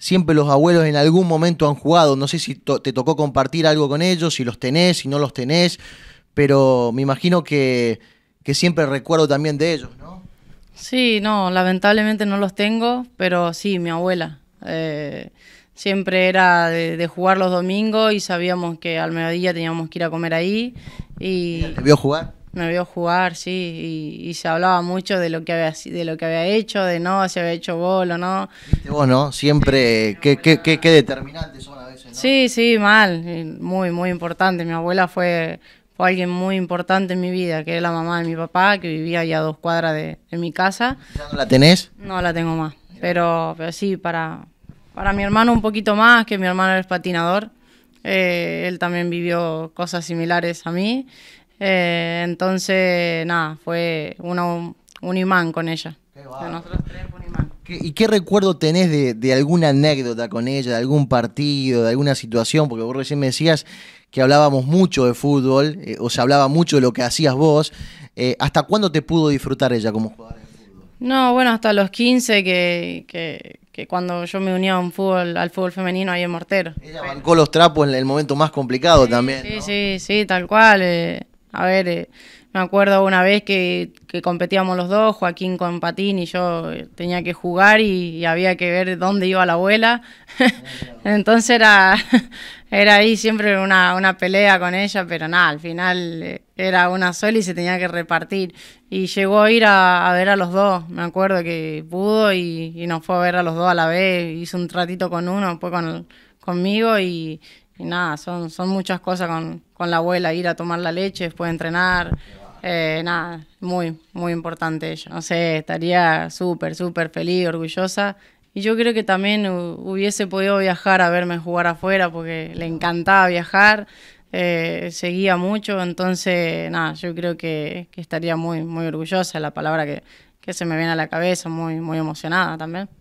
siempre los abuelos en algún momento han jugado. No sé si te tocó compartir algo con ellos, si los tenés, si no los tenés, pero me imagino que, que siempre recuerdo también de ellos, ¿no? Sí, no, lamentablemente no los tengo, pero sí, mi abuela. Eh, siempre era de, jugar los domingos y sabíamos que al mediodía teníamos que ir a comer ahí. Y... vio jugar? me vio jugar, sí, y, se hablaba mucho de lo que había de lo que había hecho, de no, se había hecho gol o no. Viste vos, ¿no? Siempre, qué, qué, qué, determinantes son a veces, ¿no? Sí, sí, mal, muy, muy importante. Mi abuela fue, fue alguien muy importante en mi vida, que era la mamá de mi papá, que vivía allá a dos cuadras de, mi casa. ¿Ya no la tenés? No la tengo más, pero, pero sí, para, para mi hermano un poquito más, que mi hermano es patinador. Eh, él también vivió cosas similares a mí. Eh, entonces, nada, fue un imán con ella. ¿Y qué recuerdo tenés de, alguna anécdota con ella, de algún partido, de alguna situación? Porque vos recién me decías que hablábamos mucho de fútbol, eh, o se hablaba mucho de lo que hacías vos. Eh, ¿Hasta cuándo te pudo disfrutar ella como jugadora? de fútbol? No, bueno, hasta los 15 que, cuando yo me unía a fútbol, al fútbol femenino ahí en Mortero. Ella bancó los trapos en el momento más complicado también. Sí, sí, sí, tal cual. A ver, eh, me acuerdo una vez que, competíamos los dos, Joaquín con patín y yo eh, tenía que jugar y, había que ver dónde iba la abuela. Entonces era, era ahí siempre una, pelea con ella, pero nada, al final eh, era una sola y se tenía que repartir. Y llegó a ir a, ver a los dos, me acuerdo que pudo y, nos fue a ver a los dos a la vez, hizo un ratito con uno, fue con, conmigo y, y nada, son, son muchas cosas con, la abuela, ir a tomar la leche, después entrenar. Eh, nada, muy, muy importante ella. No sé, estaría súper, súper feliz, orgullosa. Y yo creo que también hubiese podido viajar a verme jugar afuera porque le encantaba viajar, eh, seguía mucho, entonces nada, yo creo que, estaría muy, muy orgullosa, la palabra que, que se me viene a la cabeza, muy, muy emocionada también.